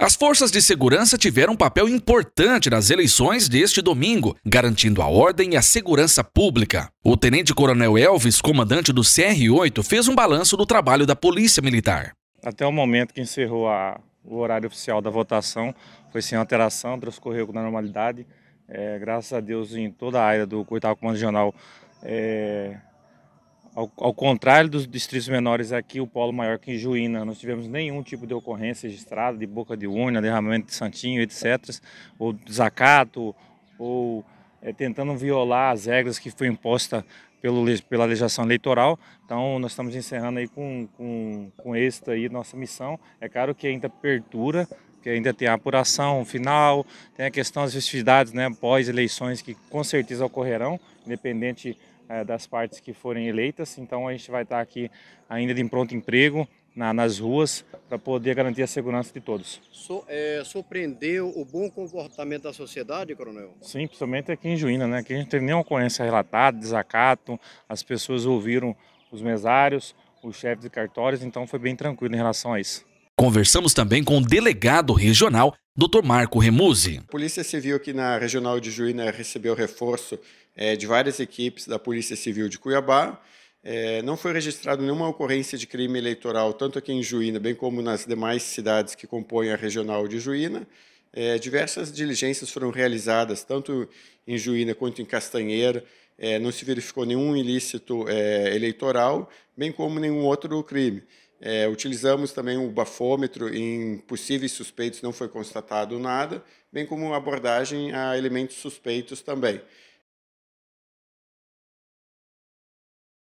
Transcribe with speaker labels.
Speaker 1: As forças de segurança tiveram um papel importante nas eleições deste domingo, garantindo a ordem e a segurança pública. O tenente-coronel Elvis, comandante do CR-8, fez um balanço do trabalho da Polícia Militar.
Speaker 2: Até o momento que encerrou a, o horário oficial da votação, foi sem alteração, transcorreu com normalidade. É, graças a Deus, em toda a área do Coitado Comando Regional, é, ao, ao, contrário dos distritos menores aqui, o polo maior que em Juína, não tivemos nenhum tipo de ocorrência registrada de boca de urna, derramamento de santinho, etc. Ou desacato, ou é, tentando violar as regras que foi imposta pelo, pela legislação eleitoral. Então, nós estamos encerrando aí com, com, com êxito aí nossa missão. É claro que ainda perdura que ainda tem a apuração final, tem a questão das festividades né, pós-eleições que com certeza ocorrerão, independente é, das partes que forem eleitas. Então a gente vai estar aqui ainda de pronto emprego na, nas ruas para poder garantir a segurança de todos.
Speaker 3: So, é, surpreendeu o bom comportamento da sociedade, Coronel?
Speaker 2: Sim, principalmente aqui em Juína, né? Aqui a gente não teve nenhuma ocorrência relatada, desacato, as pessoas ouviram os mesários, os chefes de cartórios, então foi bem tranquilo em relação a isso.
Speaker 1: Conversamos também com o delegado regional Dr. Marco Remuzzi.
Speaker 3: A Polícia Civil aqui na Regional de Juína recebeu reforço é, de várias equipes da Polícia Civil de Cuiabá. É, não foi registrado nenhuma ocorrência de crime eleitoral, tanto aqui em Juína, bem como nas demais cidades que compõem a Regional de Juína. É, diversas diligências foram realizadas, tanto em Juína quanto em Castanheira. É, não se verificou nenhum ilícito é, eleitoral, bem como nenhum outro crime. É, utilizamos também o bafômetro em possíveis suspeitos,
Speaker 1: não foi constatado nada, bem como abordagem a elementos suspeitos também.